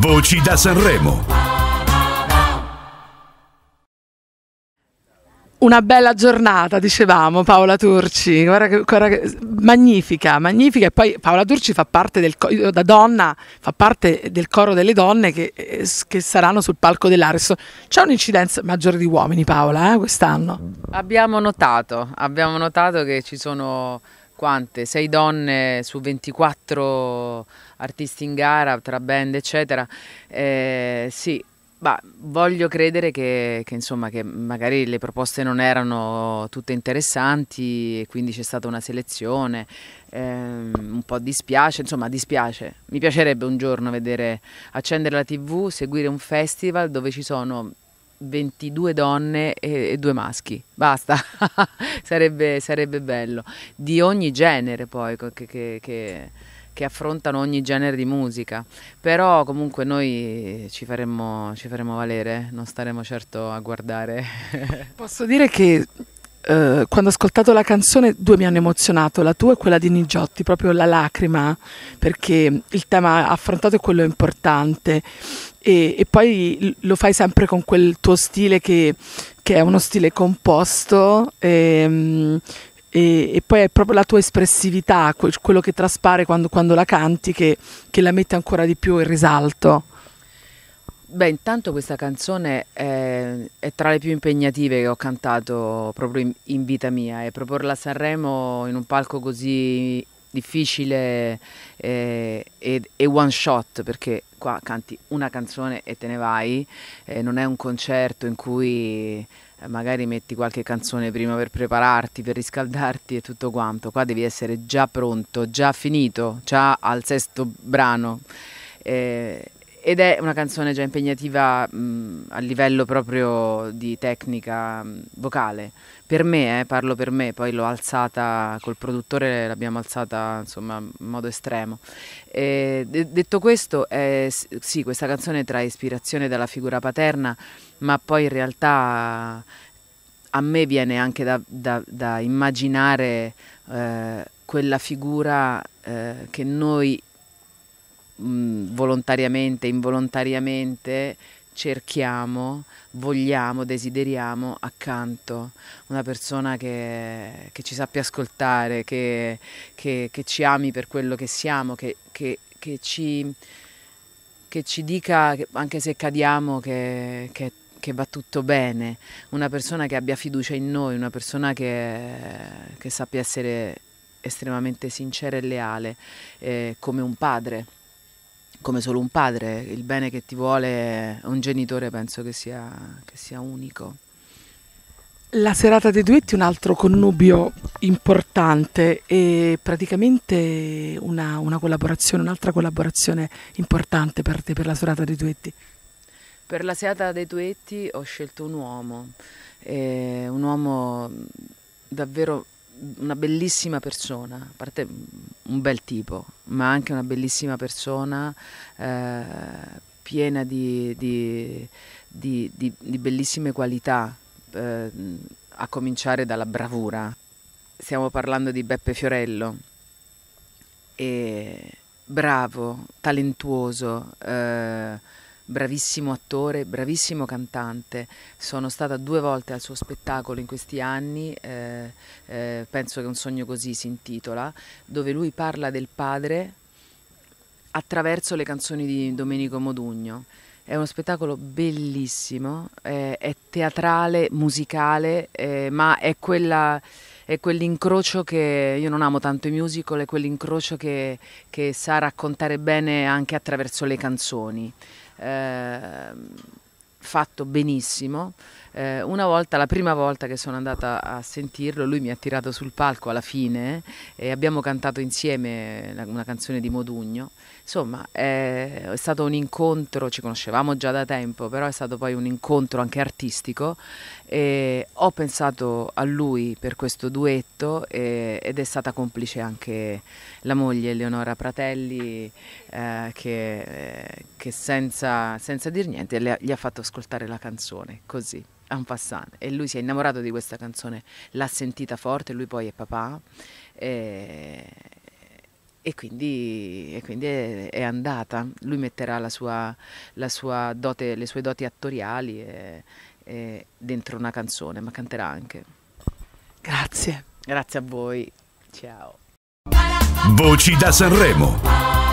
Voci da Sanremo. Una bella giornata, dicevamo, Paola Turci, guarda che, guarda che, magnifica, magnifica. E poi Paola Turci fa parte del, da donna, fa parte del coro delle donne che, eh, che saranno sul palco dell'Ares. C'è un'incidenza maggiore di uomini, Paola, eh, quest'anno? Abbiamo notato, abbiamo notato che ci sono quante? Sei donne su 24 artisti in gara, tra band, eccetera. Eh, sì, ma voglio credere che, che, insomma, che magari le proposte non erano tutte interessanti, quindi c'è stata una selezione. Ehm, un po' dispiace, insomma dispiace. Mi piacerebbe un giorno vedere accendere la tv, seguire un festival dove ci sono 22 donne e, e due maschi. Basta, sarebbe, sarebbe, bello. Di ogni genere poi che, che che affrontano ogni genere di musica, però comunque noi ci faremo, ci faremmo valere, non staremo certo a guardare. Posso dire che eh, quando ho ascoltato la canzone due mi hanno emozionato, la tua e quella di Nigiotti, proprio la lacrima, perché il tema affrontato è quello importante e, e poi lo fai sempre con quel tuo stile che, che è uno stile composto. E, ehm, e, e, poi è proprio la tua espressività, quello che traspare quando, quando la canti, che, che, la mette ancora di più in risalto. Beh, intanto questa canzone è, è tra le più impegnative che ho cantato proprio in, in, vita mia e proporla a Sanremo in un palco così difficile eh, e, e, one shot perché qua canti una canzone e te ne vai, eh, non è un concerto in cui eh, magari metti qualche canzone prima per prepararti, per riscaldarti e tutto quanto, qua devi essere già pronto, già finito, già al sesto brano. Eh, ed è una canzone già impegnativa mh, a livello proprio di tecnica mh, vocale. Per me, eh, parlo per me, poi l'ho alzata col produttore, l'abbiamo alzata insomma in modo estremo. E, de- detto questo, è, sì, questa canzone trae ispirazione dalla figura paterna, ma poi in realtà a me viene anche da, da, da immaginare eh, quella figura eh, che noi mh, mm, volontariamente, involontariamente cerchiamo, vogliamo, desideriamo accanto una persona che, che ci sappia ascoltare, che, che, che, ci ami per quello che siamo, che, ci, ci, dica, anche se cadiamo, che, va tutto bene, una persona che abbia fiducia in noi, una persona che, sappia essere estremamente sincera e leale, eh, come un padre come solo un padre, il bene che ti vuole un genitore penso che sia, che sia unico. La serata dei duetti è un altro connubio importante e praticamente una, una collaborazione, un'altra collaborazione importante per te, per la serata dei duetti. Per la serata dei duetti ho scelto un uomo, eh, un uomo davvero una bellissima persona, a parte un bel tipo, ma anche una bellissima persona eh, piena di, di, di, di, bellissime qualità, eh, a cominciare dalla bravura. Stiamo parlando di Beppe Fiorello, e bravo, talentuoso. Eh, bravissimo attore, bravissimo cantante, sono stata due volte al suo spettacolo in questi anni, eh, eh, penso che un sogno così si intitola, dove lui parla del padre attraverso le canzoni di Domenico Modugno. È uno spettacolo bellissimo, eh, è teatrale, musicale, eh, ma è quella è quell'incrocio che io non amo tanto i musical, è quell'incrocio che, che, sa raccontare bene anche attraverso le canzoni. Ehm, fatto benissimo. Eh, una volta, la prima volta che sono andata a sentirlo, lui mi ha tirato sul palco alla fine e abbiamo cantato insieme una canzone di Modugno. Insomma, eh, è stato un incontro, ci conoscevamo già da tempo, però è stato poi un incontro anche artistico. ho pensato a lui per questo duetto ed è stata complice anche la moglie Eleonora Pratelli, eh, che, eh, che, senza, senza dir niente le, gli ha fatto ascoltare la canzone, così, a un passante. E lui si è innamorato di questa canzone, l'ha sentita forte, lui poi è papà. E, e quindi, e quindi è, è, andata. Lui metterà la sua, la sua dote, le sue doti attoriali e, e dentro una canzone, ma canterà anche. Grazie. Grazie a voi. Ciao. Voci da Sanremo.